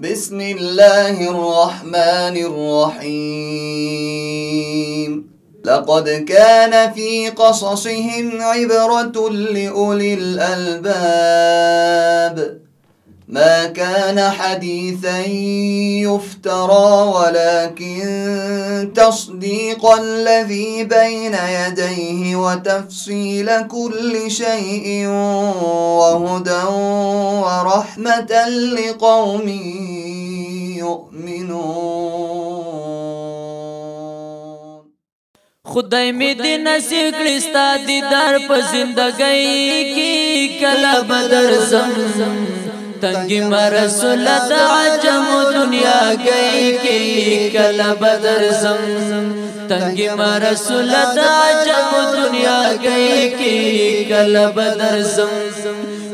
بسم الله الرحمن الرحيم لقد كان في قصصهم عبرة لأولي الألباب ما كان حديثا يفترى ولكن تصديق الذي بين يديه وتفصيل كل شيء وهدى ورحمة لقوم يؤمنون خدای می دې نصیب کړی ستا دیدار په زندګۍ کې کله بدر زم تنگی مرسول د عجم دنیا گئی کی کلا بدر زم تنگی مرسول د عجم دنیا گئی کی کلا بدر زم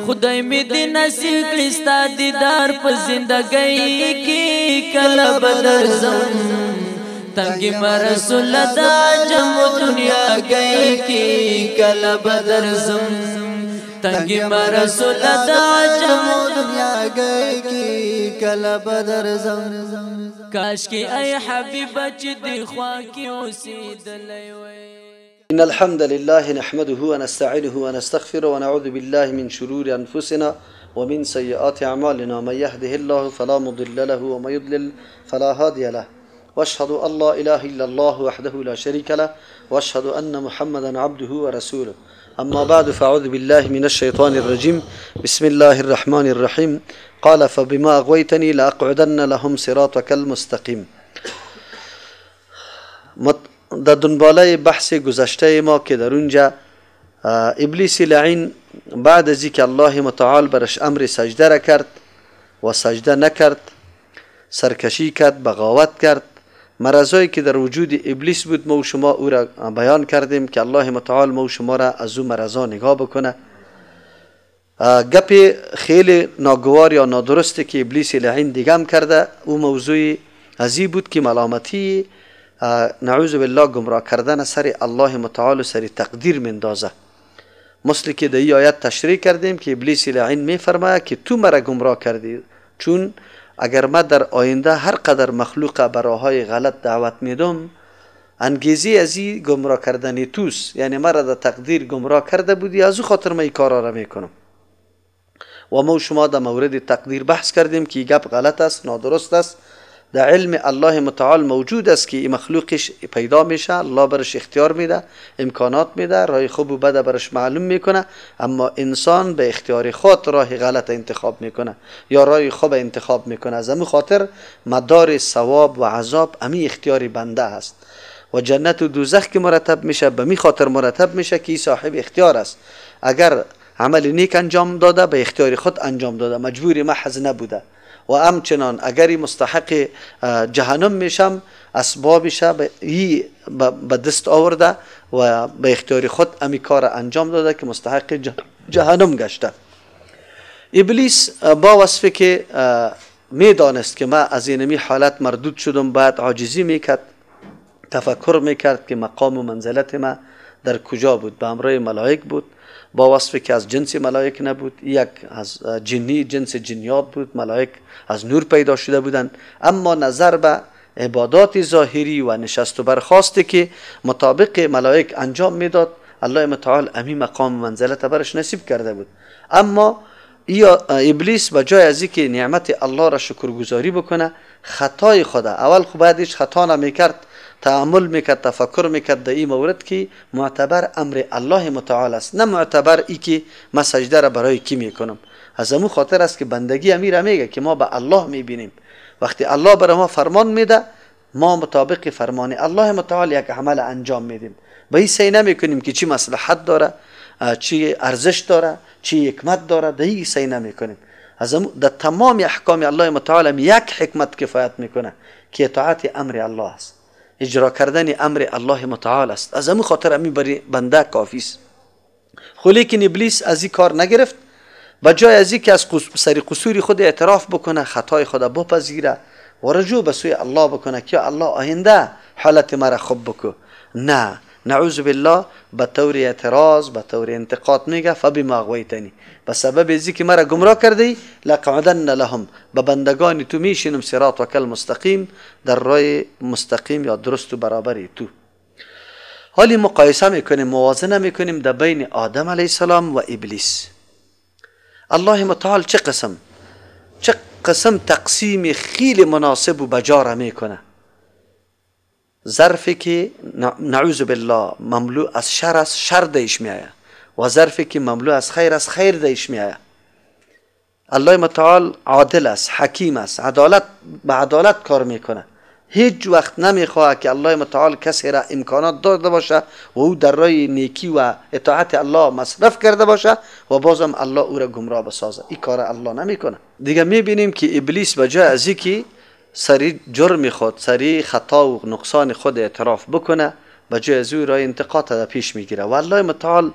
خدای می دی نصیب کړستا دیدار په زندګۍ کې کلا بدر زم تنگی مرسول د عجم دنیا گئی کی کلا بدر زم مرسول دا دنیا گئی کی کلا بدر زم کاش کی حبیب ان الحمد لله نحمده ونستعينه ونستغفره ونعوذ بالله من شرور انفسنا ومن سيئات اعمالنا من يهده الله فلا مضل له ومن يضلل فلا هادي له واشهد ان لا اله الا الله وحده لا شريك له واشهد ان محمدا عبده ورسوله أما بعد فأعوذ بالله من الشيطان الرجيم بسم الله الرحمن الرحيم قال فبما أغويتني لأقعدن لهم صراطك المستقيم در دنباله بحث گذشته ما که در اونجا ابلیس لعین بعد از الله متعال برش امر سجده را کرد و سجده نکرد سرکشی کرد بغاوت کرد مرضایی که در وجود ابلیس بود ما و شما او را بیان کردیم که الله متعال ما و شما را از او مرضا نگاه بکنه گپ خیلی ناگوار یا نادرستی که ابلیس لعین دیگم کرده او موضوع ازی بود که ملامتی نعوذ بالله گمراه کردن سر الله متعال و سر تقدیر مندازه مثل که در آیت تشریح کردیم که ابلیس لعین میفرماید که تو مرا گمراه کردی چون اگر ما در آینده هر قدر مخلوق براهای غلط دعوت میدم انگیزی از این گمراه کردن توست یعنی مرا در تقدیر گمراه کرده بودی از او خاطر ما این کارا را میکنم و ما شما در مورد تقدیر بحث کردیم که گپ غلط است نادرست است در علم الله متعال موجود است که این مخلوقش پیدا میشه الله برش اختیار میده امکانات میده راه خوب و بد برش معلوم میکنه اما انسان به اختیار خود راه غلط انتخاب میکنه یا راه خوب انتخاب میکنه از خاطر مدار ثواب و عذاب امی اختیار بنده است و جنت و دوزخ که مرتب میشه به می خاطر مرتب میشه که صاحب اختیار است اگر عمل نیک انجام داده به اختیار خود انجام داده مجبوری محض نبوده و همچنان اگری مستحق جهنم میشم اسبابش به دست آورده و به اختیار خود امی کار انجام داده که مستحق جهنم گشته ابلیس با وصفی که میدانست که ما از اینمی حالت مردود شدم بعد عاجزی میکرد تفکر میکرد که مقام و منزلت ما در کجا بود به امرای ملائک بود با وصفی که از جنس ملائک نبود یک از جنی جنس جنیات بود ملائک از نور پیدا شده بودند اما نظر به عبادات ظاهری و نشست و برخواستی که مطابق ملائک انجام میداد الله متعال امی مقام منزلت برش نصیب کرده بود اما یا ابلیس به جای از که نعمت الله را شکرگزاری بکنه خطای خدا اول خب بعدش خطا نمیکرد تعامل میکرد تفکر میکرد در این مورد که معتبر امر الله متعال است نه معتبر ای که ما سجده را برای کی میکنم از همو خاطر است که بندگی امیر میگه که ما به الله میبینیم وقتی الله برای ما فرمان میده ما مطابق فرمان الله متعال یک عمل انجام میدیم به این سعی نمیکنیم که چی مصلحت داره چی ارزش داره چی حکمت داره در این سعی نمیکنیم از در تمام احکام الله متعال یک حکمت کفایت میکنه که اطاعت امر الله است اجرا کردن امر الله متعال است از همین خاطر همین بنده کافی است خو خب ابلیس از این کار نگرفت و جای از که از سری قصوری خود اعتراف بکنه خطای خود بپذیره و رجوع به سوی الله بکنه که الله آینده حالت مرا خوب بکو نه نعوذ بالله به طور اعتراض بطور انتقاد میگه فبی اغویتنی به سبب ازی که مرا گمراه کردی لقعدن لهم به بندگان تو میشینم و کل مستقیم در رای مستقیم یا درست و برابری تو حالی مقایسه میکنیم موازنه میکنیم در بین آدم علیه السلام و ابلیس الله متعال چه قسم چه قسم تقسیم خیلی مناسب و بجاره میکنه ظرفی که نعوذ بالله مملو از شر است شر دیش آید و ظرفی که مملو از خیر است خیر دیش آید الله متعال عادل است حکیم است عدالت به عدالت کار میکنه هیچ وقت نمیخواد که الله متعال کسی را امکانات داده باشه و او در رای نیکی و اطاعت الله مصرف کرده باشه و بازم الله او را گمراه بسازه این کار الله نمیکنه دیگه میبینیم که ابلیس به جای از اینکه سری جرم خود سری خطا و نقصان خود اعتراف بکنه و جای از انتقاد در پیش میگیره الله متعال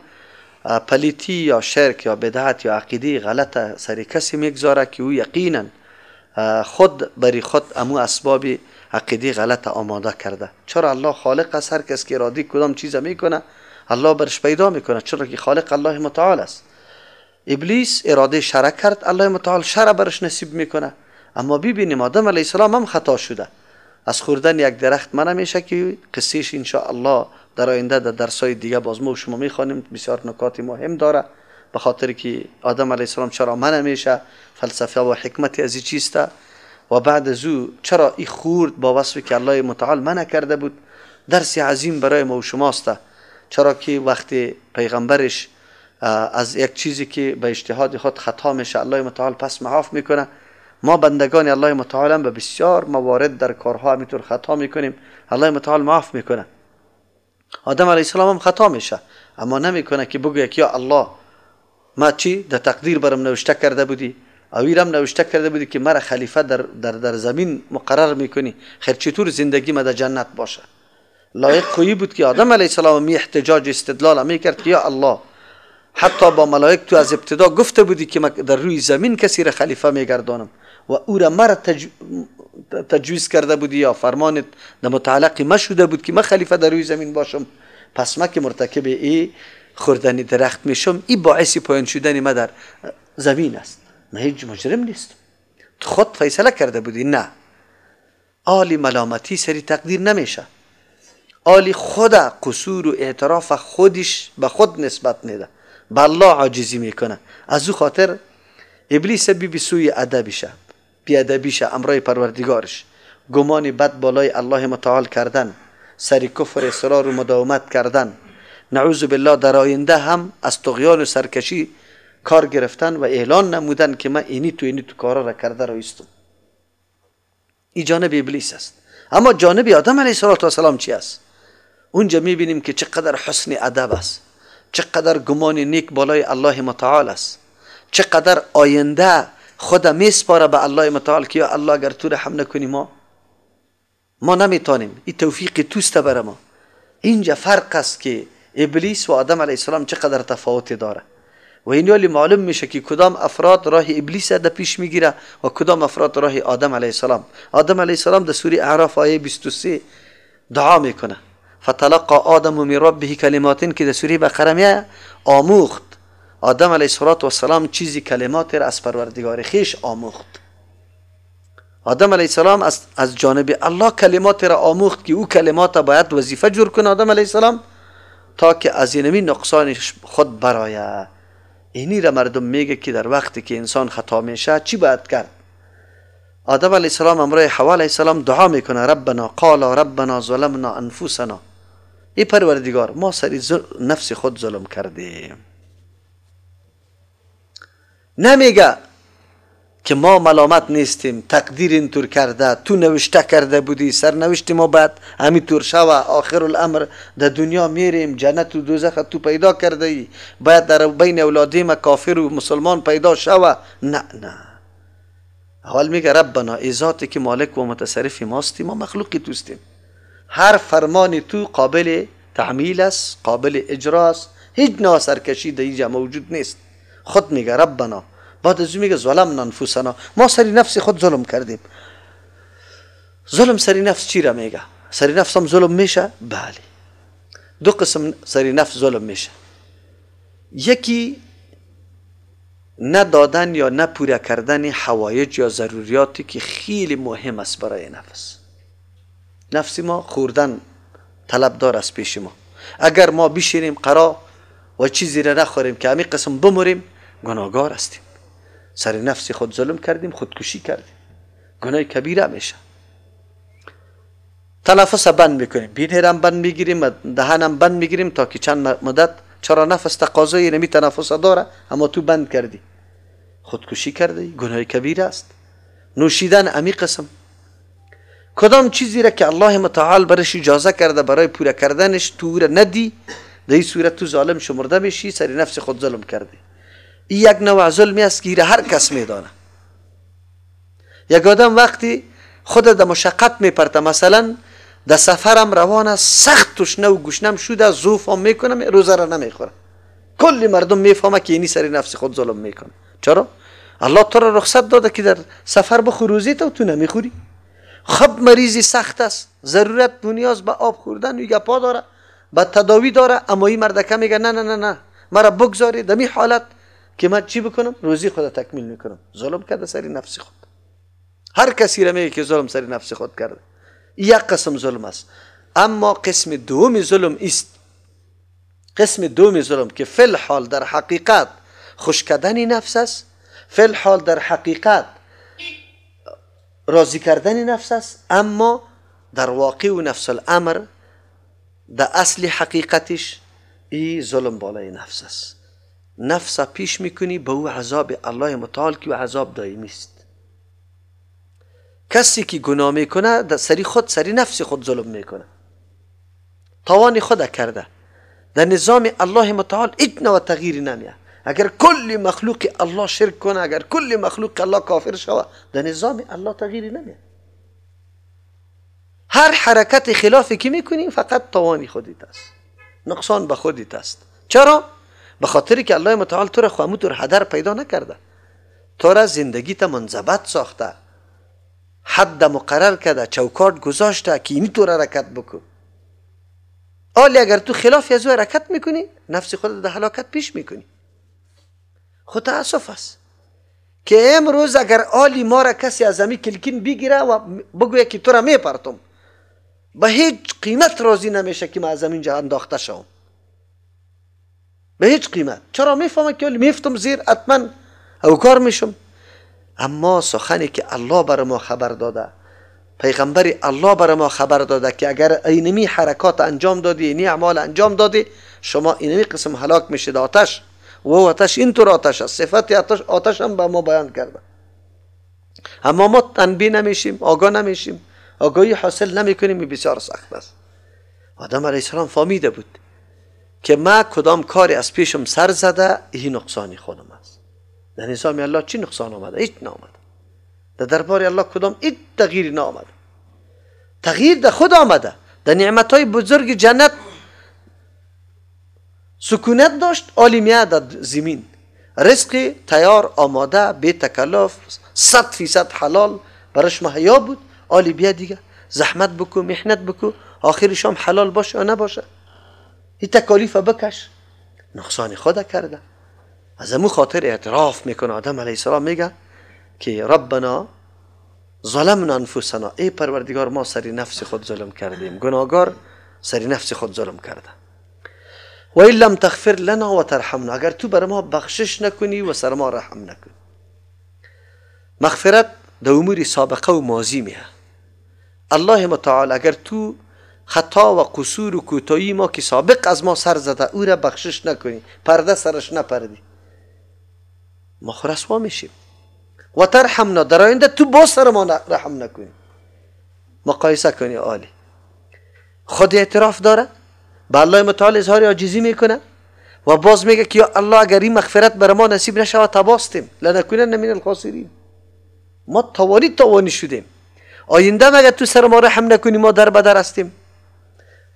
پلیتی یا شرک یا بدعت یا عقیده غلط سری کسی میگذاره که او یقینا خود بری خود امو اسباب عقیده غلط آماده کرده چرا الله خالق است هر کس که ارادی کدام چیز میکنه الله برش پیدا میکنه چرا که خالق الله متعال است ابلیس اراده شرک کرد الله متعال شر برش نصیب میکنه اما ببینیم آدم علیه السلام هم خطا شده از خوردن یک درخت منع میشه که قصیش ان الله در آینده در درسای دیگه باز ما و شما میخوانیم بسیار نکات مهم داره به خاطر که آدم علیه السلام چرا منع میشه فلسفه و حکمت از این چیسته و بعد از او چرا این خورد با وصف که الله متعال منع کرده بود درس عظیم برای ما و است چرا که وقتی پیغمبرش از یک چیزی که به اجتهاد خود خطا میشه الله متعال پس معاف میکنه ما بندگان الله متعال به بسیار موارد در کارها همینطور خطا میکنیم الله متعال معاف میکنه آدم علیه السلام هم خطا میشه اما نمیکنه که بگه که یا الله ما چی در تقدیر برم نوشته کرده بودی اویرم نوشته کرده بودی که مرا خلیفه در, در, در زمین مقرر میکنی خیر چطور زندگی ما در جنت باشه لایق خویی بود که آدم علیه السلام می احتجاج استدلال می کرد که یا الله حتی با ملائک تو از ابتدا گفته بودی که در روی زمین کسی را خلیفه میگردانم و او را مرا تج... تجویز کرده بودی یا فرمانت متعلق ما شده بود که ما خلیفه در روی زمین باشم پس ما که مرتکب ای خوردن درخت میشم ای باعث پایان شدن ما در زمین است من هیچ مجرم نیست خود فیصله کرده بودی نه آلی ملامتی سری تقدیر نمیشه آلی خود قصور و اعتراف خودش به خود نسبت میده به الله عاجزی میکنه از او خاطر ابلیس بی بی سوی شه بیادبیش امرای پروردگارش گمان بد بالای الله متعال کردن سری کفر اصرار و مداومت کردن نعوذ بالله در آینده هم از تغیان و سرکشی کار گرفتن و اعلان نمودن که من اینی تو اینی تو کارا را کرده را ایستم این جانب ابلیس است اما جانب آدم علیه السلام چی است اونجا میبینیم که چقدر حسن ادب است چقدر گمان نیک بالای الله متعال است چقدر آینده خدا میسپاره به الله متعال که یا الله اگر تو رحم نکنی ما ما نمیتانیم این توفیق توسته بر ما اینجا فرق است که ابلیس و آدم علیه السلام چقدر تفاوت داره و این معلوم میشه که کدام افراد راه ابلیس در پیش میگیره و کدام افراد راه آدم علیه السلام آدم علیه السلام در سوره اعراف آیه 23 دعا میکنه فتلقا آدم من ربه کلماتین که در سوره بقره میه آموخت آدم علیه صلات و سلام چیزی کلمات را از پروردگار خیش آموخت آدم علیه السلام از, از جانب الله کلمات را آموخت که او کلمات باید وظیفه جور کنه آدم علیه السلام تا که از اینمی نقصان خود برایه اینی را مردم میگه که در وقتی که انسان خطا میشه چی باید کرد آدم علیه السلام امرای حوا علیه السلام دعا میکنه ربنا قالا ربنا ظلمنا انفسنا ای پروردگار ما سری نفس خود ظلم کردیم نمیگه که ما ملامت نیستیم تقدیر اینطور کرده تو نوشته کرده بودی سرنوشت ما بعد همینطور شوه آخر الامر در دنیا میریم جنت و دوزخ تو پیدا کرده ای باید در بین اولادی ما کافر و مسلمان پیدا شوه نه نه اول میگه ربنا ایزاتی که مالک و متصرف ماستی ما مخلوقی توستیم هر فرمان تو قابل تعمیل است قابل اجراست هیچ ناسرکشی در اینجا موجود نیست خود میگه ربنا بعد از میگه ظلم ننفوسنا ما سری نفس خود ظلم کردیم ظلم سری نفس چی را میگه سری نفس هم ظلم میشه بله دو قسم سری نفس ظلم میشه یکی ندادن یا نپوره کردن حوایج یا ضروریاتی که خیلی مهم است برای نفس نفس ما خوردن طلب دار است پیش ما اگر ما بشینیم قرار و چیزی را نخوریم که همین قسم بمریم گناهگار هستیم سر نفس خود ظلم کردیم خودکشی کردیم گناه کبیره میشه تنفس بند میکنیم بینهرم بند میگیریم دهنم بند میگیریم تا که چند مدت چرا نفس تقاضای نمی تنفس داره اما تو بند کردی خودکشی کردی گناه کبیر است نوشیدن امی قسم کدام چیزی را که الله متعال برش اجازه کرده برای پوره کردنش تو را ندی در این صورت تو ظالم شمرده میشی سری نفس خود ظلم کردی این یک نوع ظلمی است که هر کس میدانه یک آدم وقتی خود در مشقت میپرته مثلا در سفرم روانه سخت تشنه و گشنم شده زوفم میکنم روزه را نمیخوره کلی مردم میفهمه که اینی سری نفس خود ظلم میکنه چرا؟ الله تو را رخصت داده که در سفر بخور روزی تو تو نمیخوری خب مریضی سخت است ضرورت بنیاز به آب خوردن و گپا داره به تداوی داره اما این مردکه میگه نه نه نه نه مرا بگذاری دمی حالت که من چی بکنم روزی خدا تکمیل میکنم ظلم کرده سری نفس خود هر کسی را میگه که ظلم سری نفس خود کرده یک قسم ظلم است اما قسم دوم ظلم است قسم دوم ظلم که فل حال در حقیقت خوش کردن نفس است فل حال در حقیقت راضی کردن نفس است اما در واقع و نفس الامر در اصل حقیقتش ای ظلم بالای نفس است نفس پیش میکنی به او عذاب الله متعال که و عذاب دائمی است کسی که گناه میکنه در سری خود سری نفس خود ظلم میکنه توان خود کرده در نظام الله متعال هیچ و تغییری نمیه اگر کل مخلوق الله شرک کنه اگر کل مخلوق الله کافر شوه در نظام الله تغییری نمیه هر حرکت خلافی که میکنی فقط توانی خودیت است نقصان به خودیت است چرا به خاطر که الله متعال تو را هدر پیدا نکرده تو را زندگیت منضبط ساخته حد مقرر کرده چوکات گذاشته که اینی تو را حرکت بکن آلی اگر تو خلاف از او حرکت میکنی نفس خود در حلاکت پیش میکنی خود تاسف است که امروز اگر آلی ما را کسی از امی کلکین بگیره و بگویه که تو را میپرتم به هیچ قیمت راضی نمیشه که ما از این جا انداخته شوم به هیچ قیمت چرا میفهمم که میفتم زیر حتما او کار میشم اما سخنی که الله بر ما خبر داده پیغمبر الله بر ما خبر داده که اگر اینمی حرکات انجام دادی اینی اعمال انجام دادی شما اینمی قسم هلاک میشید آتش و آتش اینطور آتش است صفت آتش آتش هم به ما بیان کرده اما ما تنبیه نمیشیم آگاه نمیشیم آگاهی حاصل نمیکنیم بسیار سخت است آدم علیه السلام فامیده بود که ما کدام کاری از پیشم سر زده این نقصانی خودم است در نظام الله چی نقصان آمده؟ هیچ نامده در دربار الله کدام هیچ تغییر نامده تغییر در خود آمده در نعمت های بزرگ جنت سکونت داشت عالمیه در زمین رزق تیار آماده به تکلف صد فیصد حلال برش محیا بود عالی بیا دیگه زحمت بکو محنت بکو آخرش هم حلال باشه یا نباشه این تکالیف بکش نقصان خود کرده از امو خاطر اعتراف میکنه آدم علیه السلام میگه که ربنا ظلمنا انفسنا ای پروردگار ما سری نفس خود ظلم کردیم گناهگار سری نفس خود ظلم کرده و این لم تغفر لنا و ترحمنا اگر تو بر ما بخشش نکنی و سر ما رحم نکنی مغفرت در امور سابقه و ماضی میه الله متعال اگر تو خطا و قصور و کوتاهی ما که سابق از ما سر زده او را بخشش نکنی پرده سرش نپردی ما خرسوا میشیم و ترحمنا در آینده تو با سر ما رحم نکنی مقایسه کنی عالی خود اعتراف داره به الله متعال اظهار عاجزی میکنه و باز میگه که یا الله اگر این مغفرت بر ما نصیب نشود تباستیم لنکونن من الخاسرین ما توانی توانی شدیم آینده اگر تو سر ما رحم نکنی ما در بدر هستیم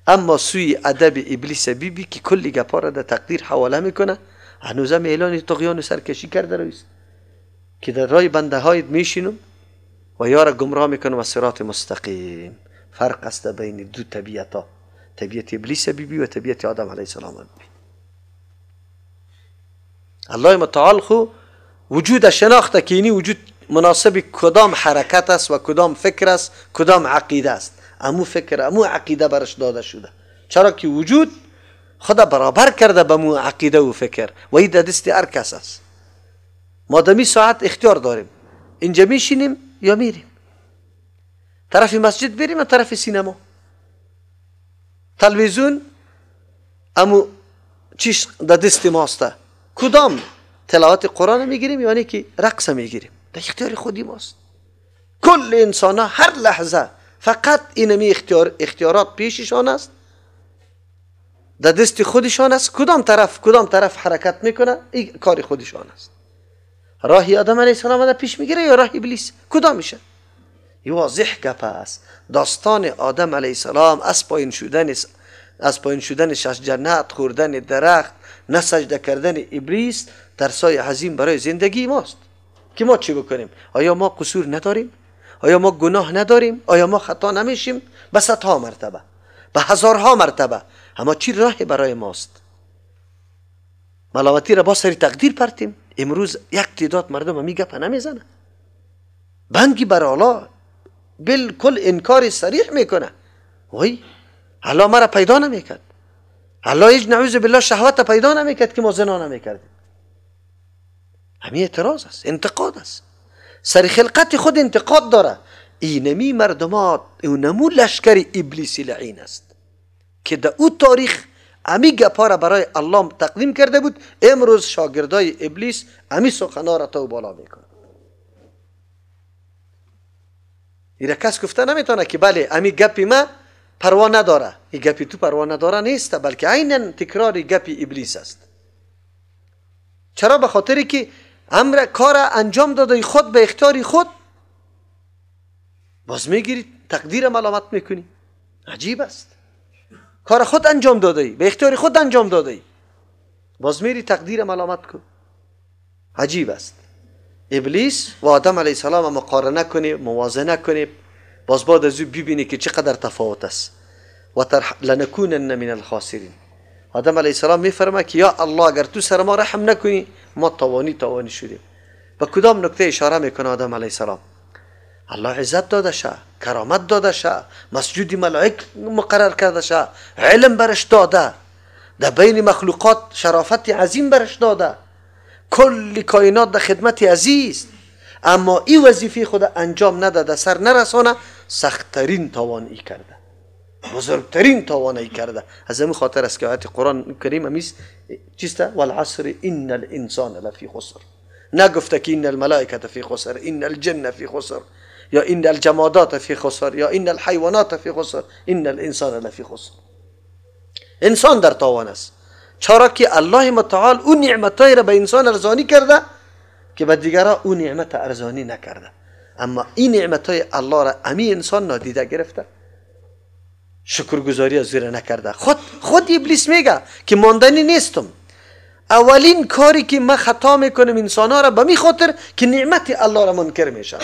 اما سوی ادب ابلیس بیبی که کلی گپا را در تقدیر حواله میکنه هنوزم اعلان تقیان و سرکشی کرده رویست که در رای بنده هایت میشینم و یار گمراه میکنم و سرات مستقیم فرق است بین دو طبیعت ها طبیعت ابلیس بیبی و طبیعت آدم علیه السلام بیبی الله متعال خو وجود شناخته که اینی وجود مناسب کدام حرکت است و کدام فکر است کدام عقیده است امو فکر امو عقیده برش داده شده چرا که وجود خدا برابر کرده به مو عقیده و فکر و این دست هر کس است ما دمی ساعت اختیار داریم اینجا میشینیم یا میریم طرف مسجد بریم یا طرف سینما تلویزیون امو چیش در دست ماسته کدام تلاوت قرآن میگیریم یعنی که رقص میگیریم در اختیار خودی ماست کل انسان ها هر لحظه فقط اینمی اختیار اختیارات پیششان است در دست خودشان است کدام طرف کدام طرف حرکت میکنه این کار خودشان است راهی آدم علیه السلام پیش میگیره یا راه ابلیس کدام میشه یه واضح گپ است داستان آدم علیه السلام از پایین شدن از پایین شدن شش جنت خوردن درخت نه سجده کردن ابلیس ترسای عظیم برای زندگی ماست که ما چی بکنیم آیا ما قصور نداریم آیا ما گناه نداریم آیا ما خطا نمیشیم به صدها مرتبه به هزارها مرتبه اما چی راهی برای ماست ملامتی را با سری تقدیر پرتیم امروز یک تعداد مردم همی گپه نمیزنه بنگی بر حالا بالکل انکار صریح میکنه وای حالا مرا پیدا نمیکرد حالا هیچ نعوذ بالله شهوت پیدا نمیکرد که ما زنا نمیکردیم همین اعتراض است انتقاد است سر خلقت خود انتقاد داره اینمی مردمات اونمو لشکر ابلیسی لعین است که در او تاریخ امی گپار را برای الله تقدیم کرده بود امروز شاگردای ابلیس امی سخنا را تو بالا میکن ایره کس گفته نمیتونه که بله امی گپی ما پروا نداره این گپی تو پروا نداره نیست بلکه عینا تکرار گپی ابلیس است چرا به خاطری که امر کار انجام داده خود به اختیار خود باز میگیری تقدیر ملامت میکنی عجیب است کار خود انجام داده ای به اختیار خود انجام داده ای باز میری تقدیر ملامت کن عجیب است ابلیس و آدم علیه السلام مقارنه کنی موازنه کنی باز بعد از او ببینی که چقدر تفاوت است و لنکونن من الخاسرین آدم علیه السلام میفرمه که یا الله اگر تو سر ما رحم نکنی ما توانی توانی شدیم به کدام نکته اشاره میکنه آدم علیه السلام الله عزت داده شه کرامت داده شه مسجود ملائک مقرر کرده شه علم برش داده در بین مخلوقات شرافت عظیم برش داده کل کائنات در خدمت عزیز اما این وظیفه خود انجام نداده سر نرسانه سختترین توانی ای کرده بزرگترین توانایی کرده از همین خاطر است که آیت قرآن کریم همیز چیست؟ والعصر ان الانسان لفی خسر نگفته که ان الملائکه فی خسر ان الجن فی خسر یا ان الجمادات فی خسر یا ان الحیوانات فی خسر ان الانسان لفی خسر انسان در توان است چرا که الله متعال اون نعمتایی را به انسان ارزانی کرده که به دیگران اون نعمت ارزانی نکرده اما این های الله را امی انسان نادیده گرفته شکرگزاری از نکرده خود خود ابلیس میگه که ماندنی نیستم اولین کاری که من خطا میکنم انسان ها را به خاطر که نعمت الله را منکر میشه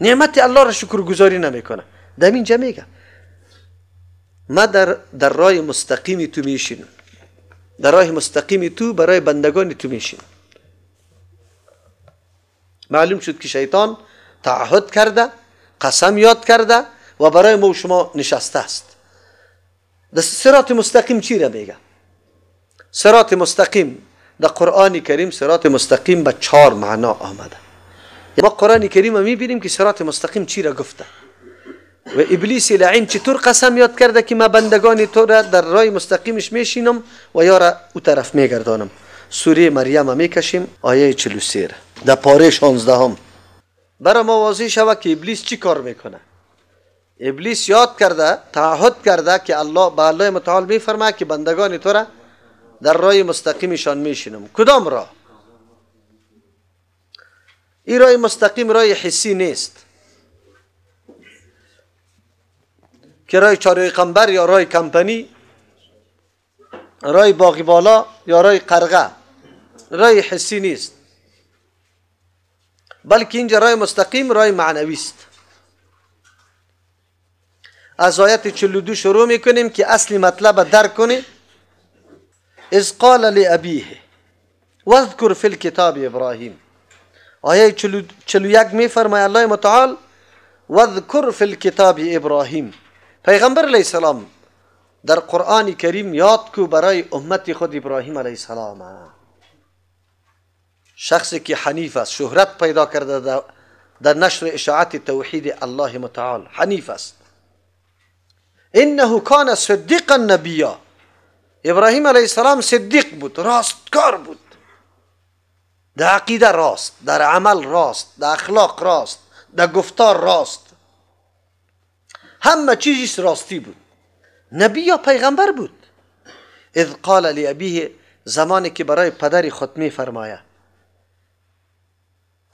نعمت الله را شکرگزاری نمیکنه در اینجا میگه ما در, در راه مستقیم تو میشین در راه مستقیم تو برای بندگان تو میشین معلوم شد که شیطان تعهد کرده قسم یاد کرده و برای ما و شما نشسته است د سرات مستقیم چی را میگه سرات مستقیم در قرآن کریم سرات مستقیم به چهار معنا آمده یعنی ما قرآن کریم می میبینیم که سرات مستقیم چی را گفته و ابلیس لعین چطور قسم یاد کرده که ما بندگان تو را در رای مستقیمش میشینم و یا را او طرف میگردانم سوره مریم میکشیم آیه 43 در پاره 16 هم برای ما واضح که ابلیس چی کار میکنه ابلیس یاد کرده تعهد کرده که الله به الله متعال میفرما که بندگان تو را در رای مستقیمشان میشینم کدام راه این رای مستقیم رای حسی نیست که راه چاره قنبر یا رای کمپنی رای باقی بالا یا رای قرغه رای حسی نیست بلکه اینجا رای مستقیم رای معنوی است از آیت 42 شروع میکنیم که اصل مطلب درک کنی از قال لابیه واذکر فی الکتاب ابراهیم آیه 41 میفرمای الله متعال واذکر فی الکتاب ابراهیم پیغمبر علیه السلام در قرآن کریم یاد کو برای امت خود ابراهیم علیه السلام شخصی که حنیف است شهرت پیدا کرده در نشر اشاعت توحید الله متعال حنیف است انه کان صدیقا نبیا ابراهیم علیه السلام صدیق بود راستکار بود در عقیده راست در عمل راست در اخلاق راست در گفتار راست همه چیزیش راستی بود نبی یا پیغمبر بود اذ قال لابیه زمانی که برای پدری خود می فرماید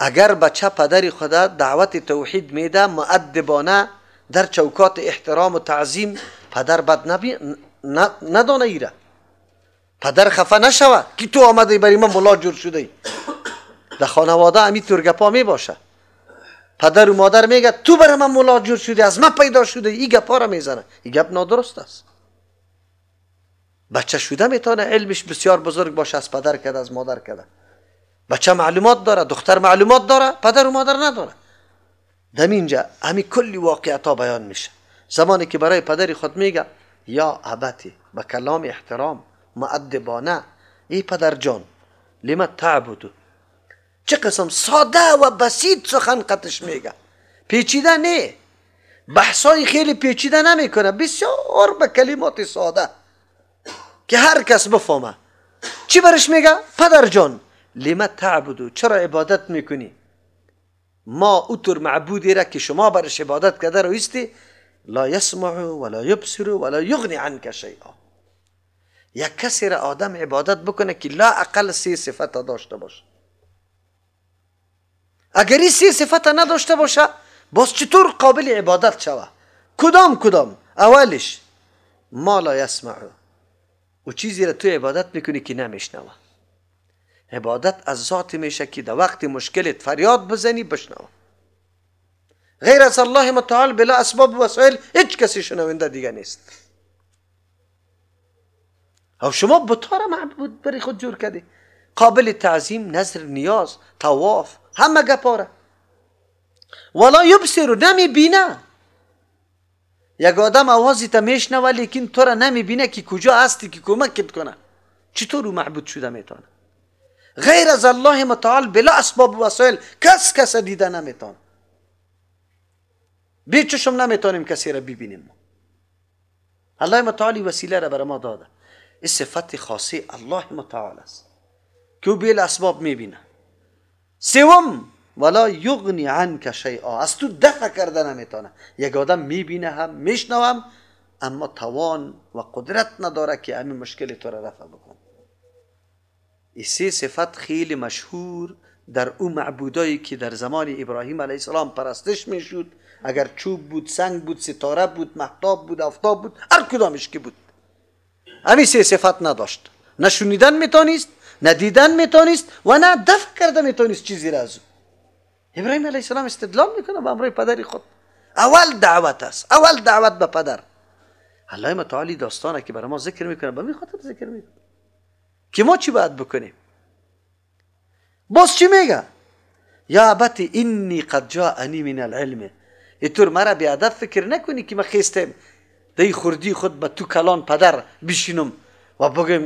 اگر بچه پدری خدا دعوت توحید میده معدبانه در چوکات احترام و تعظیم پدر بد نبی... ندانه ایره پدر خفه نشوه که تو آمده برای من ملا جور شده ای در خانواده همی ترگپا می باشه پدر و مادر میگه تو برای من ملا جور شده از من پیدا شده ای گپا را میزنه ای گپ نادرست است بچه شده میتونه علمش بسیار بزرگ باشه از پدر کده از مادر کده بچه معلومات داره دختر معلومات داره پدر و مادر نداره در اینجا همی کلی ها بیان میشه زمانی که برای پدری خود میگه یا عبتی با کلام احترام معدبانه ای پدر جان لیمت تعبدو چه قسم ساده و بسیط سخن قطش میگه پیچیده نه بحثای خیلی پیچیده نمیکنه بسیار به کلمات ساده که هر کس بفهمه چی برش میگه پدر جان لیمت تعبدو چرا عبادت میکنی ما او معبودی را که شما برش عبادت کرده رو ایستی لا یسمع ولا یبصر ولا یغنی عنک شیئا یک کسی را آدم عبادت بکنه که لا اقل سی صفت داشته باشه اگر این سی صفت نداشته باشه باز چطور قابل عبادت شوه کدام کدام اولش ما لا یسمع و چیزی را تو عبادت میکنی که نمیشنوه عبادت از ذات میشه که در وقت مشکلت فریاد بزنی بشنوه غیر از الله متعال بلا اسباب و وسایل هیچ کسی شنونده دیگه نیست او شما بطار معبود بری خود جور کدی قابل تعظیم نظر نیاز تواف همه گپاره ولا رو نمی بینه یک آدم آوازی تا میشنوه لیکن تو را نمی بینه که کجا هستی که کمکت کنه چطور او معبود شده میتونه غیر از الله متعال بلا اسباب و وسایل کس کس دیده نمیتون بی چشم کسی را ببینیم الله متعالی وسیله را بر ما داده این صفت خاصی الله متعال است که او بیل اسباب میبینه سوم ولا یغنی عنک شیئا از تو دفع کرده نمیتونه یک آدم میبینه هم میشنوم اما توان و قدرت نداره که همین مشکل تو را رفع این سه صفت خیلی مشهور در او معبودایی که در زمان ابراهیم علیه السلام پرستش میشد اگر چوب بود سنگ بود ستاره بود محتاب بود افتاب بود هر کدامش که بود همین سه صفت نداشت نه شنیدن میتونست نه دیدن میتونست و نه دفع کرده میتونست چیزی را از ابراهیم علیه السلام استدلال میکنه به امرای پدری خود اول دعوت است اول دعوت به پدر الله متعالی داستانه که برای ما ذکر میکنه به می ذکر میکنه که ما چی باید بکنیم باز چی میگه یا عبت اینی قد انی من العلم ایتور مرا به فکر نکنی که ما خیستم دی خوردی خود به تو کلان پدر بشینم و بگم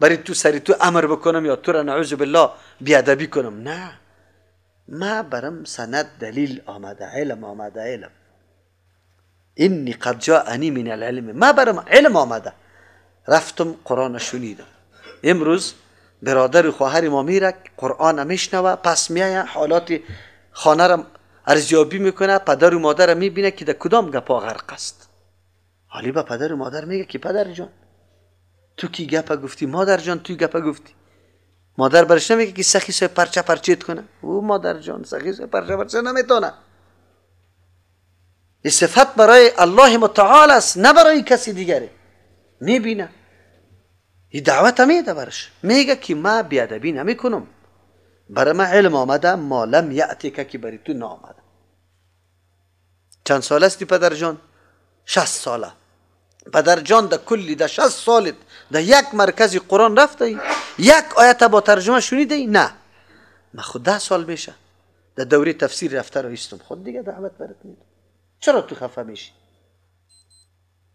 برای تو سری تو امر بکنم یا تو را نعوذ بالله بیادبی کنم نه ما برم سند دلیل آمده علم آمده علم اینی قد انی من العلم ما برم علم آمده رفتم قرآن شنیدم امروز برادر خواهر ما میره قرآن میشنوه پس میایه حالات خانه را ارزیابی میکنه پدر و مادر را میبینه که در کدام گپا غرق است حالی به پدر و مادر میگه که پدر جان تو کی گپا گفتی مادر جان تو گپا گفتی مادر برش نمیگه که سخی سای پرچه پرچیت کنه او مادر جان سخی سوی پرچه پرچه نمیتونه این صفت برای الله متعال است نه برای کسی دیگری میبینه این دعوت میده برش میگه که ما بیادبی نمی کنم برای ما علم آمده لم یعتی که که برای تو نامده چند سال استی پدر جان؟ شست ساله پدر جان در کلی در شست سالت در یک مرکزی قرآن رفته ای؟ یک آیت با ترجمه شنیده نه ما خود ده سال میشه در دوره تفسیر رفته رو ایستم خود دیگه دعوت برات میدم چرا تو خفه میشی؟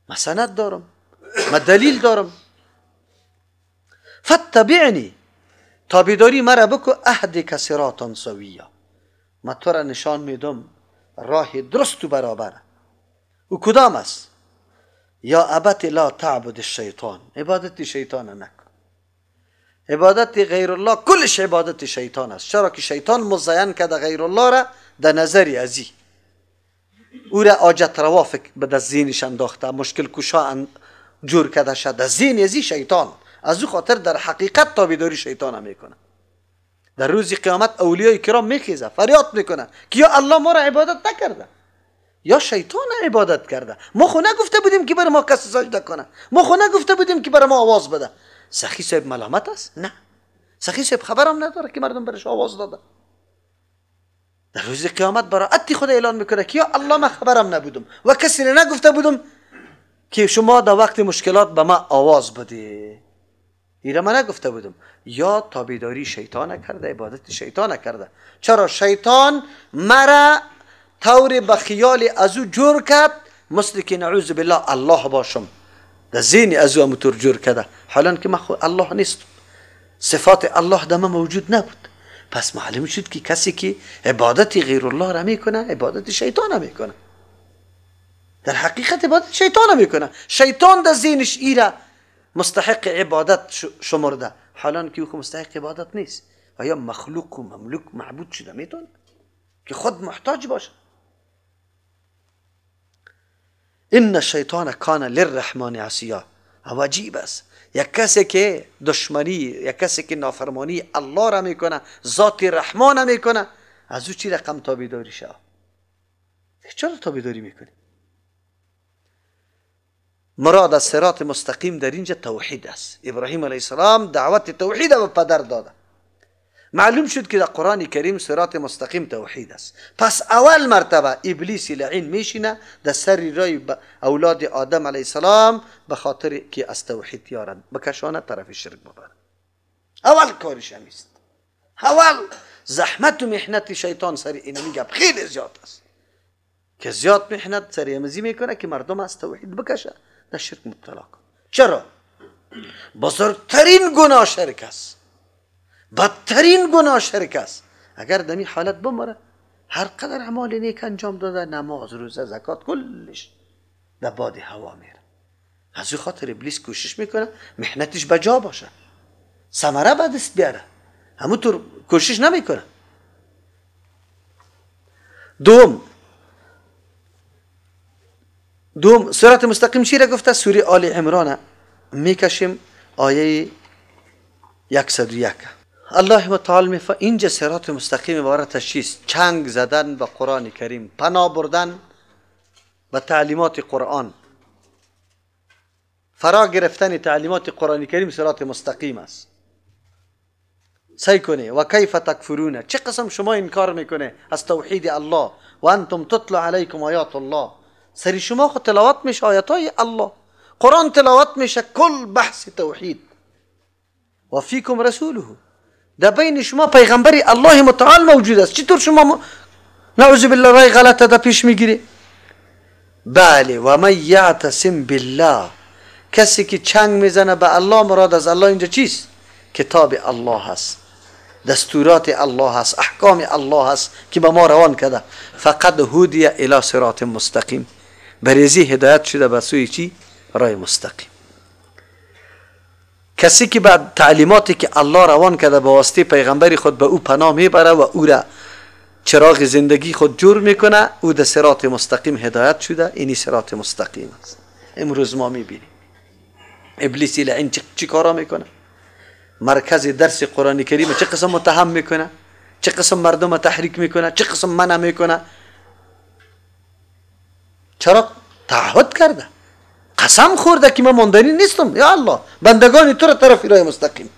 ما سند دارم ما دلیل دارم فتبعنی تابیداری مرا بکو اهد کسراتان سویا من تو را نشان میدم راه درست و برابر او کدام است یا ابت لا تعبد الشیطان عبادت شیطان نکن عبادت غیر الله کلش عبادت شیطان است چرا که شیطان مزین کده غیر الله را در نظر ازی او را آجت روا به زینش انداخته مشکل کشا جور کده شد ازی شیطان از او خاطر در حقیقت تابیداری شیطان میکنه در روز قیامت اولیای کرام میخیزه فریاد میکنه که یا الله ما را عبادت نکرده یا شیطان عبادت کرده ما خو نگفته بودیم که بر ما کس سجده کنه ما خو نگفته بودیم که بر ما آواز بده سخی صاحب ملامت است نه سخی صاحب خبرم نداره که مردم برش آواز داده در روز قیامت اتی خود اعلان میکنه که یا الله من خبرم نبودم و کسی نگفته بودم که شما در وقت مشکلات به ما آواز بده. ایره من نگفته بودم یا تابیداری شیطان کرده عبادت شیطان کرده چرا شیطان مرا طور به خیال از او جور کرد مثل که نعوذ بالله الله باشم در زین از او همطور جور کرده حالا که من الله نیست صفات الله در من موجود نبود پس معلوم شد که کسی که عبادت غیر الله را میکنه عبادت شیطان را میکنه در حقیقت عبادت شیطان را میکنه شیطان در زینش ایره مستحق عبادت شمرده حالان که او مستحق عبادت نیست یا مخلوق و مملوک معبود شده میتونه که خود محتاج باشه این شیطان کان للرحمن عصیا واجب است یک کسی که دشمنی یک کسی که نافرمانی الله را میکنه ذات رحمان را میکنه از او چی رقم تابیداری شد چرا تابیداری میکنی مراد از سرات مستقیم در اینجا توحید است ابراهیم علیه السلام دعوت توحید به پدر داده معلوم شد که در قرآن کریم سرات مستقیم توحید است پس اول مرتبه ابلیس لعین میشینه در سر رای اولاد آدم علیه السلام به خاطر که از توحید یارد بکشانه طرف شرک ببرد اول کارش همیست اول زحمت و محنت شیطان سر این میگه خیلی زیاد است که زیاد محنت سر میکنه که مردم از توحید بکشه در شرک مبتلا چرا؟ بزرگترین گناه شرک است بدترین گناه شرک است اگر در حالت بمره هر قدر اعمال نیک انجام داده نماز روزه زکات کلش در باد هوا میره از این خاطر ابلیس کوشش میکنه محنتش بجا باشه سمره به دست بیاره همونطور کوشش نمیکنه دوم دوم سرات مستقیم چی را گفته سوره آل عمران میکشیم آیه 101 الله تعالی میفه اینجا سرات مستقیم عبارتش چیست چنگ زدن به قرآن کریم پناه بردن به تعلیمات قرآن فرا گرفتن تعلیمات قرآن کریم سرات مستقیم است سعی و کیف تکفرونه چه قسم شما انکار میکنه از توحید الله و انتم تطلع علیکم آیات الله سری شما خود تلاوت میشه آیت های الله قرآن تلاوت میشه کل بحث توحید و فیکم رسوله در بین شما پیغمبر الله متعال موجود است چطور شما م... نعوذ بالله رای غلطة در پیش میگیری بله و من یعتصم بالله کسی که چنگ میزنه به الله مراد از الله اینجا چیست کتاب الله هست دستورات الله هست احکام الله هست که به ما روان کده فقط هودی الى صراط مستقیم بریزی هدایت شده به سوی چی رای مستقیم کسی که بعد تعلیماتی که الله روان کرده به واسطه پیغمبر خود به او پناه میبره و او را چراغ زندگی خود جور میکنه او در سرات مستقیم هدایت شده اینی سرات مستقیم است امروز ما میبینیم ابلیسی لعین چی, کارا میکنه مرکز درس قرآن کریم چه قسم متهم میکنه چه قسم مردم تحریک میکنه چه قسم منع میکنه چرا تعهد کرده قسم خورده که من ماندنی نیستم یا الله بندگان تو را طرف رای مستقیم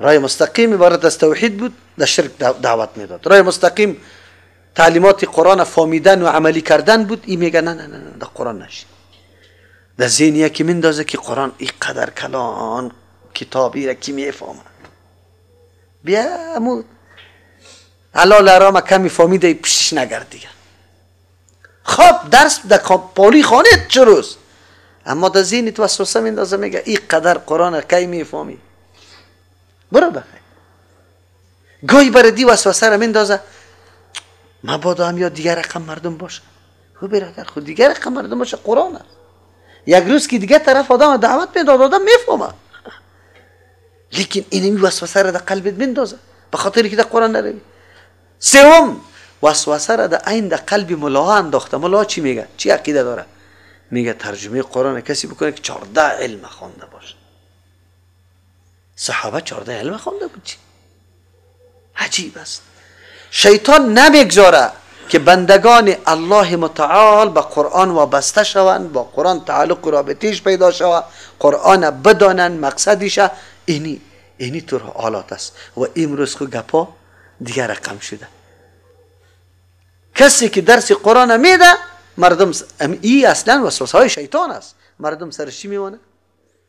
رای مستقیم عبارت از توحید بود در شرک دعوت میداد رای مستقیم تعلیمات قرآن فامیدن و عملی کردن بود ای میگه نه نه نه در قرآن نشی. در ذهنیه که مندازه که قرآن قدر کلان کتابی را کی میفهمه بیا مود حلال حرام کمی فامیده پشش نگرد خواب درس در پالی خانه چه روز اما در تو وسوسه میندازه میگه این قدر قرآن کی میفهمی برو بخیر گوی برای دی وسوسه را میندازه بادا هم یا دیگر رقم مردم باشه خوب برادر خود خب دیگر رقم مردم باشه قرآن یک روز که دیگه طرف آدم دعوت میداد آدم میفهمه لیکن این وسوسه را در قلبت میندازه به خاطر که در قرآن نروی سوم وسوسه را در عین در قلب ملا انداخته ملا چی میگه چی عقیده داره میگه ترجمه قرآن کسی بکنه که 14 علم خوانده باشه صحابه 14 علم خوانده بود چی عجیب است شیطان نمیگذاره که بندگان الله متعال به قرآن وابسته شوند با قرآن تعلق و رابطیش پیدا شود قرآن بدانند مقصدش اینی اینی طور حالات است و امروز که گپا دیگر رقم شده کسی که درس قرآن میده مردم ای اصلا وسوسه های شیطان است مردم سرش چی میونه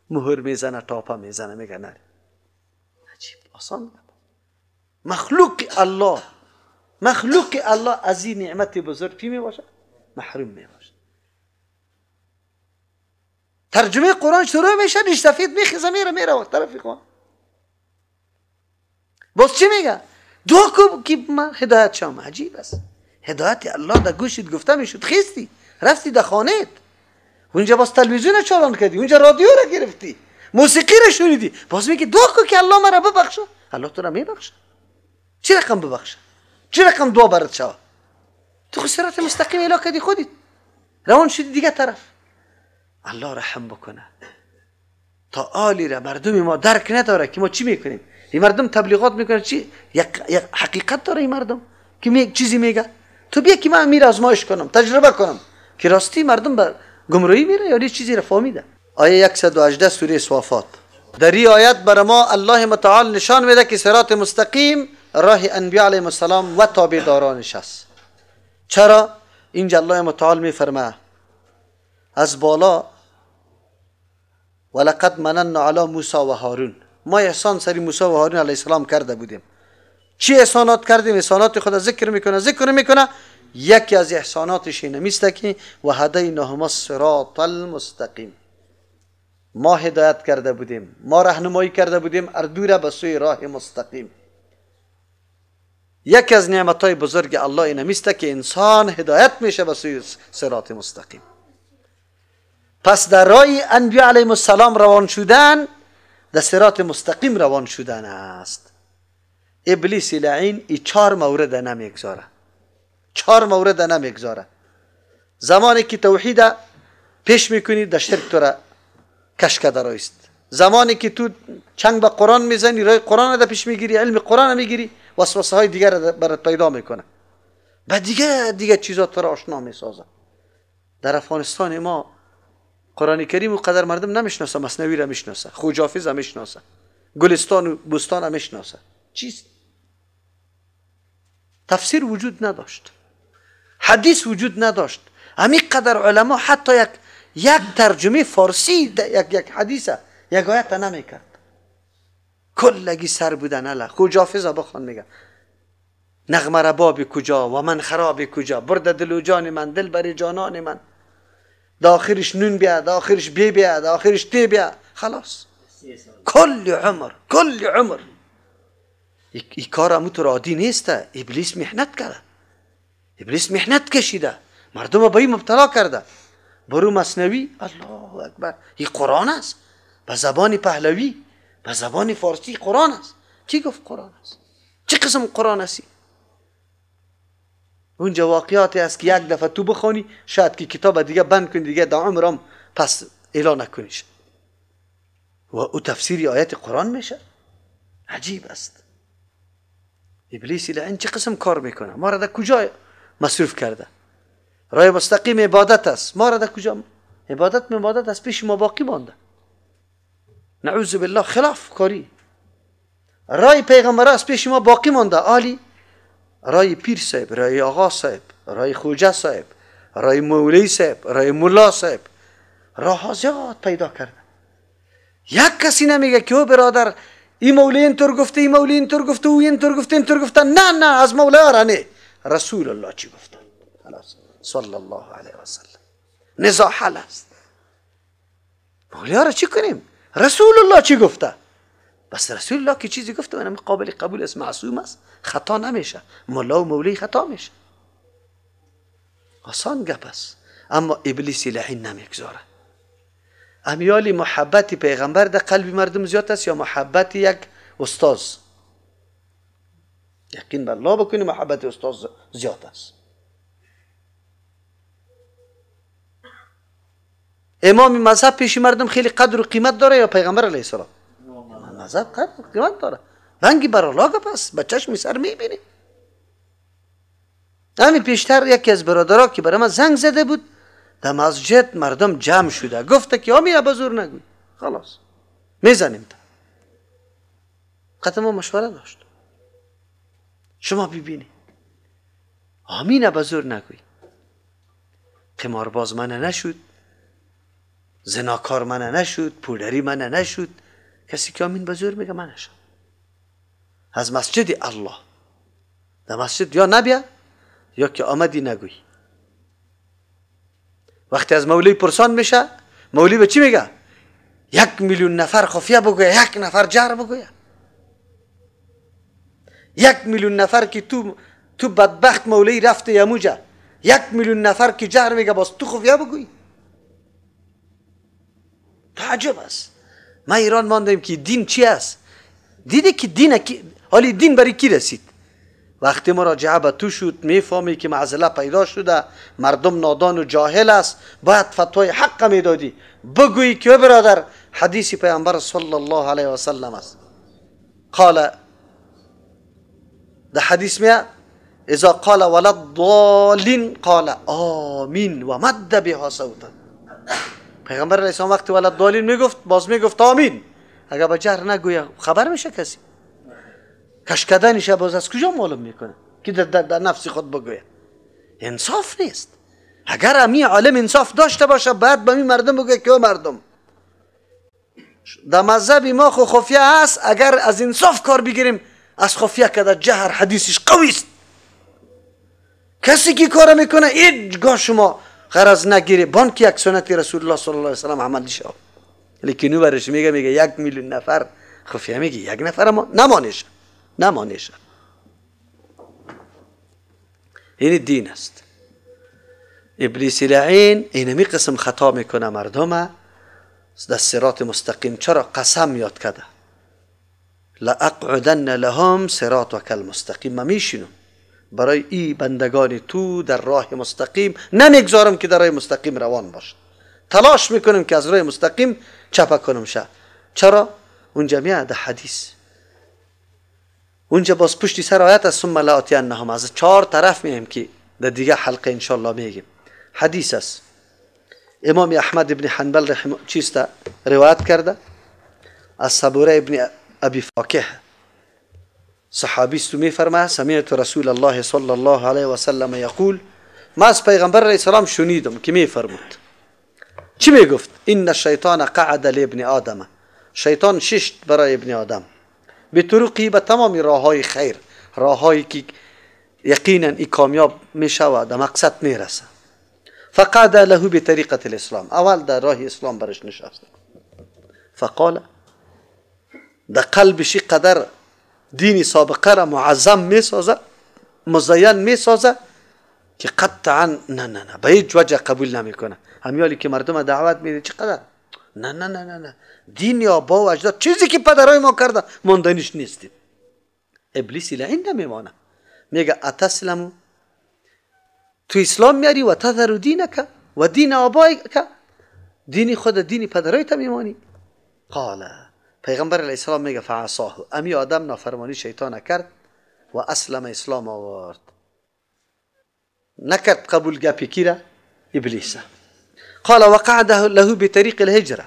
مهر میزنه تاپا میزنه میگه نری عجیب آسان مخلوق الله مخلوق الله از این نعمت بزرگ چی میباشه محروم میباشه ترجمه قرآن شروع میشه نشتفید میخیزه میره میره وقت طرفی قرآن باز چی میگه دو که من هدایت شام عجیب است هدایت الله در گوشت گفته میشد خیستی رفتی در خانهت اونجا باز تلویزیون چالان کردی اونجا رادیو را گرفتی موسیقی را شنیدی باز میگه دعا که الله مرا ببخشه الله تو را میبخشه چه رقم ببخشه چه رقم دعا برد شوه تو خسارت مستقیم ایلا کردی خودی روان شدی دیگه طرف الله رحم بکنه تا آلی را مردم ما درک نداره که ما چی میکنیم این مردم تبلیغات میکنه چی یک حقیقت داره این مردم که می... چیزی میگه تو بیا که من میر آزمایش کنم تجربه کنم که راستی مردم به گمراهی میره یا چیزی را فهمیده آیه 118 سوره صافات در این آیت بر ما الله متعال نشان میده که سرات مستقیم راه انبیاء علیه السلام و دارانش است چرا اینجا الله متعال میفرمه از بالا ولقد مننا علی موسی و هارون ما احسان سری موسی و هارون علیه السلام کرده بودیم چی احسانات کردیم احسانات خدا ذکر میکنه ذکر میکنه یکی از احساناتش اینه میسته که و هدینهم سراط المستقیم ما هدایت کرده بودیم ما رهنمایی کرده بودیم اردوره به سوی راه مستقیم یکی از های بزرگ الله اینه میسته که انسان هدایت میشه به سوی صراط مستقیم پس در راه انبیاء علیه السلام روان شدن در صراط مستقیم روان شدن است ابلیس لعین ای چهار مورد نمیگذاره چهار مورد نمیگذاره زمانی که توحید پیش میکنی در شرک تو را کشک درایست زمانی که تو چنگ به قرآن میزنی رای قرآن را پیش میگیری علم قرآن میگیری وسوسه های دیگر را برات پیدا میکنه و دیگه دیگه چیزات را آشنا میسازه در افغانستان ما قرآن کریم و قدر مردم نمیشناسه مصنوی را میشناسه خوجافیز را میشناسه گلستان و بستان را میشناسه چیز تفسیر وجود نداشت حدیث وجود نداشت همین قدر علما حتی یک یک ترجمه فارسی یک یک حدیث یک آیت نمیکرد کلگی سر بودن الله فضا بخوان میگه نغمه رباب کجا و من خراب کجا برد دلو جان من دل بر جانان من داخلش نون بیا دا بی بیا دا تی بیا خلاص کل عمر کل عمر ای کار امو تو عادی نیست ابلیس محنت کرده ابلیس محنت کشیده مردم به این مبتلا کرده برو مصنوی الله اکبر این قرآن است به زبان پهلوی به زبان فارسی قرآن است کی گفت قرآن است چه قسم قرآن است اونجا واقعاتی است که یک دفعه تو بخوانی شاید که کتاب دیگه بند کنی دیگه در عمرم پس اعلان نکنیش و او تفسیری آیت قرآن میشه عجیب است ابلیس این چه قسم کار میکنه ما را در کجا مصروف کرده راه مستقیم عبادت است ما را در کجا عبادت عبادت از پیش ما باقی مانده نعوذ بالله خلاف کاری رای پیغمبر از پیش ما باقی مانده آلی رای پیر صاحب رای آقا صاحب رای خوجه صاحب رای مولی صاحب رای ملا صاحب راه زیاد پیدا کرده یک کسی نمیگه که او برادر ای مولا اینطور گفته ای مولا اینطور گفته او اینطور گفته اینطور گفته نه نه از مولا نه. رسول الله چی گفته خلاص صلی الله علیه و سلم نزاع حل است مولا را چی کنیم رسول الله چی گفته بس رسول الله که چیزی گفته من قابل قبول است معصوم است خطا نمیشه مولا و مولی خطا میشه آسان گپ است اما ابلیس لعین نمیگذاره امیال محبت پیغمبر در قلب مردم زیاد است یا محبت یک استاز یقین بر الله بکنی محبت استاز زیاد است امام مذهب پیش مردم خیلی قدر و قیمت داره یا پیغمبر علیه السلام مذهب قدر و قیمت داره رنگی بر بس پس به چشم سر میبینی همین پیشتر یکی از برادرها که برای زنگ زده بود در مسجد مردم جمع شده گفته که آمیه بزور نگوی خلاص میزنیم تا قطع ما مشوره داشت شما ببینید آمین بزور نگوی قمارباز منه نشد زناکار منه نشد پولری منه نشد کسی که آمین بزور میگه منشم از مسجد الله در مسجد یا نبیا یا که آمدی نگوی وقتی از مولوی پرسان میشه مولوی به چی میگه یک میلیون نفر خفیه بگویه یک نفر جهر بگویه یک میلیون نفر که تو تو بدبخت مولوی رفته یموجا یک میلیون نفر که جهر میگه باز تو خفیه بگوی تعجب است ما ایران ماندیم که دین چی است دیده که دین حالی دین برای کی رسید وقتی مراجعه به تو شد میفهمی که معزله پیدا شده مردم نادان و جاهل است باید فتوای حق میدادی بگویی که برادر حدیث پیامبر صلی الله علیه و سلم است قال ده حدیث میاد اذا قال ولد دالین قال آمین و مد بها صوتا پیغمبر علیه السلام وقتی ولد الضالین میگفت باز میگفت آمین اگر به جهر نگویه خبر میشه کسی کشکدن باز از کجا معلوم میکنه که در, در, نفس خود بگوید انصاف نیست اگر امی عالم انصاف داشته باشه بعد به این مردم بگه که مردم در مذهب ما خو خفیه هست اگر از انصاف کار بگیریم از خفیه در جهر حدیثش قویست کسی که کار میکنه هیچگاه شما غرض نگیری که یک سنت رسول الله صلی الله علیه وسلم عمل شد لیکن او برش میگه میگه یک میلیون نفر خفیه میگه یک نفر ما نمانشن یعنی این دین است ابلیسی لعین اینمی قسم خطا میکنه مردم در سرات مستقیم چرا قسم یاد کده لأقعدن لهم سرات و کل مستقیم من میشینم برای ای بندگان تو در راه مستقیم نمیگذارم که در راه مستقیم روان باشد تلاش میکنم که از راه مستقیم چپه کنم شه چرا؟ اون جمعه در حدیث اونجا باز پشتی سر آیت از ثم لآتینهم از چهار طرف میگیم که در دیگه حلقه انشالله میگیم حدیث است امام احمد ابن حنبل رحم چیستا روایت کرده از صبوره ابن ابی فاکه صحابی است میفرمه سمعت رسول الله صلی الله علیه و سلم یقول ما از پیغمبر علیه السلام شنیدم که میفرمود چی میگفت این الشیطان قعد لابن آدم شیطان شش برای ابن آدم به طرقی به تمام راه های خیر راه هایی که یقینا ای کامیاب می شود در مقصد می فقط فقاده له به طریقت الاسلام اول در راه اسلام برش نشست فقال در قلبشی قدر دین سابقه را معظم می سازه مزین می سازه که قطعا نه نه نه به هیچ وجه قبول نمیکنه همیالی که مردم دعوت میده چقدر نه نه نه نه دین یا اجداد چیزی که پدرای ما کرده ماندنش نیستیم ابلیس الی این نمیمانه میگه اتسلمو تو اسلام میاری و تذرو دینک و دین که دین خود دین پدرایت میمانی قال پیغمبر علیه السلام میگه فعصاه امی آدم نافرمانی شیطان کرد و اسلم اسلام آورد نکرد قبول گپی کیره ابلیسه قال وقعد له بطريق الهجرة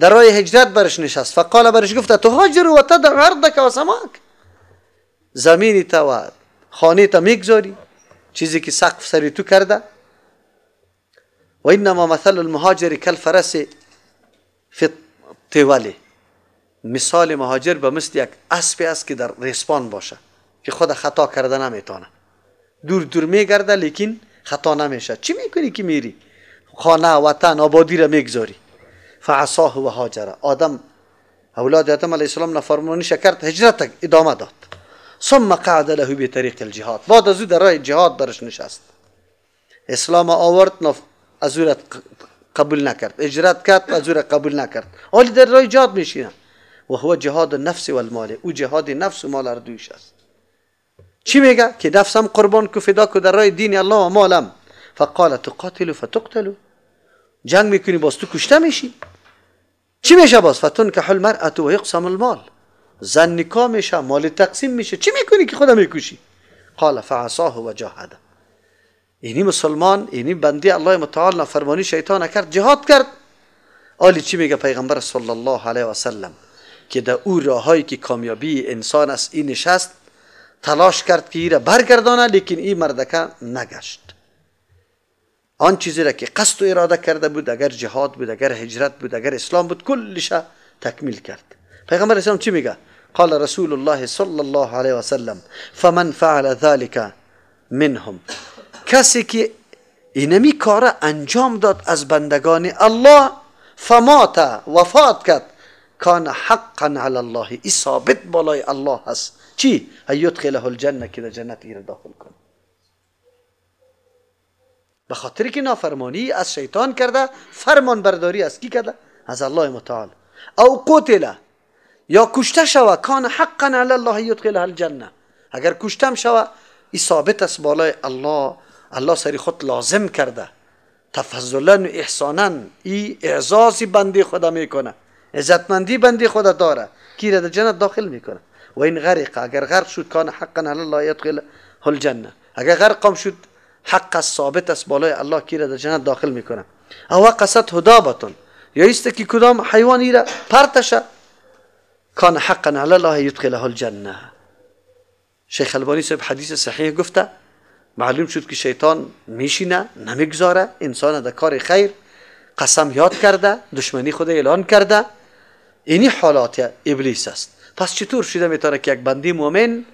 در راه هجرت برش نشست فقال برش گفت هاجر و تدع عرضك و سماك زمینی تا و خانه تا میگذاری چیزی که سقف سری تو کرده و انما مثل المهاجر کالفرس فی طوله مثال مهاجر به مثل یک اسب است که در ریسپان باشه که خود خطا کرده نمیتونه دور دور میگرده لیکن خطا نمیشه چی میکنی که میری خانه وطن آبادی را میگذاری فعصاه و هاجره آدم اولاد آدم علیه السلام نفرمانی کرد هجرت ادامه داد ثم قعد له به طریق الجهاد بعد از او در راه جهاد درش نشست اسلام آورد نف... از او قبول نکرد اجرت کرد از او قبول نکرد حالی در راه جهاد میشینه و هو جهاد نفس و المال او جهاد نفس و مال اردویش است چی میگه که نفسم قربان کو فدا کو در راه دین الله و مالم فقال تقاتل فتقتل جنگ میکنی باز تو کشته میشی چی میشه باز فتون که حل مرأت و یقسم المال زن نکا میشه مال تقسیم میشه چی میکنی که خودم میکشی قال فعصاه و جاهده اینی مسلمان اینی بندی الله متعال نفرمانی شیطان کرد جهاد کرد آلی چی میگه پیغمبر صلی الله علیه و سلم که در او راهایی که کامیابی انسان است این نشست تلاش کرد که ای لیکن این مردکه نگشت آن چیزی را که قصد و اراده کرده بود اگر جهاد بود اگر هجرت بود اگر اسلام بود کلش تکمیل کرد پیغمبر اسلام چی میگه قال رسول الله صلی الله علیه و سلم فمن فعل ذلک منهم کسی که اینمی کار انجام داد از بندگان الله فمات وفات کرد کان حقا علی الله ای ثابت بالای الله هست چی ایت خیله الجنه که در جنت ایره داخل کن به خاطر که نافرمانی از شیطان کرده فرمان برداری از کی کرده از الله متعال او قتل یا کشته شوه کان حقا علی الله یدخل الجنه اگر کشتم شوه ای ثابت است بالای الله الله سری خود لازم کرده تفضلا و احسانا ای اعزازی بنده خدا میکنه عزتمندی بنده خدا داره کی در جنت داخل میکنه و این غرق اگر غرق شد کان حقا علی الله یدخل الجنه اگر غرقم شد حق ثابت است بالای الله کی را در جنت داخل میکنه او قصد باتون یا است که کدام حیوانی را پرتشه کان حقا علی الله یدخله الجنه شیخ البانی صاحب حدیث صحیح گفته معلوم شد که شیطان میشینه نمیگذاره انسان در کار خیر قسم یاد کرده دشمنی خود اعلان کرده اینی حالات ابلیس است پس چطور شده میتونه که یک بندی مؤمن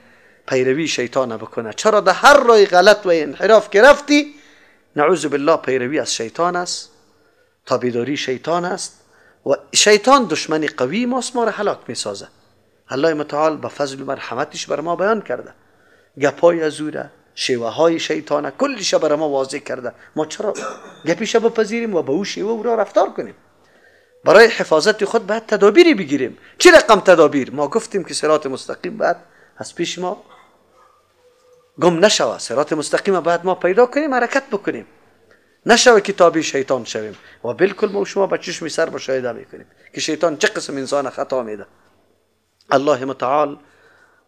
پیروی شیطان بکنه چرا در هر رای غلط و انحراف که رفتی نعوذ بالله پیروی از شیطان است تابیداری شیطان است و شیطان دشمن قوی ماست ما را حلاک می سازه الله متعال به فضل و مرحمتش بر ما بیان کرده گپای از او شیوه های شیطانه کلش بر ما واضح کرده ما چرا گپیش بپذیریم و به او شیوه او را رفتار کنیم برای حفاظت خود باید تدابیری بگیریم چه رقم تدابیر ما گفتیم که سرات مستقیم بعد از پیش ما گم نشوه سرات مستقیم باید ما پیدا کنیم حرکت بکنیم نشوه کتابی شیطان شویم و بالکل ما شما به چشم سر مشاهده میکنیم که شیطان چه قسم انسان خطا میده الله متعال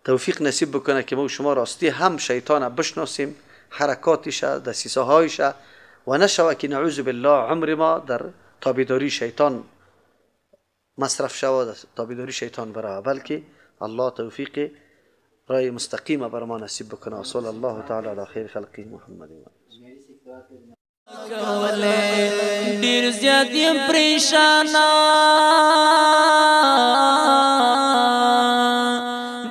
توفیق نصیب بکنه که ما شما راستی هم شیطان بشناسیم حرکاتش دسیسه هایش و نشوه که نعوذ بالله عمر ما در تابیداری شیطان مصرف شود تابیداری شیطان برای بلکه الله توفیق رأي مستقيمة برمانا سيب بكنا وصلى الله تعالى على خير خلقه محمد دیر زیاد یم پریشانا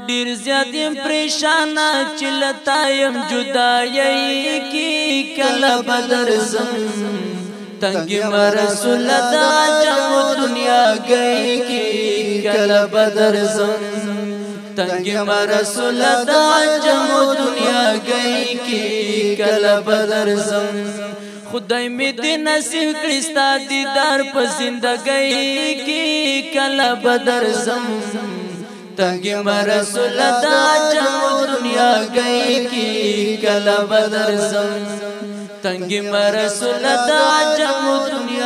دیر زیاد یم پریشانا چلتا یم جدائی کی کلا بدر زم تنگی مرسول دا جم دنیا گئی کی کلا بدر زم تنگ مرسول د عجم دنیا گئی کی کل بدر زم خدای می دې نصیب کړستا دیدار په زندګۍ کې کله بدر زم تنگ مرسول د عجم دنیا گئی کی کله بدر زم تنگ مرسول د عجم دنیا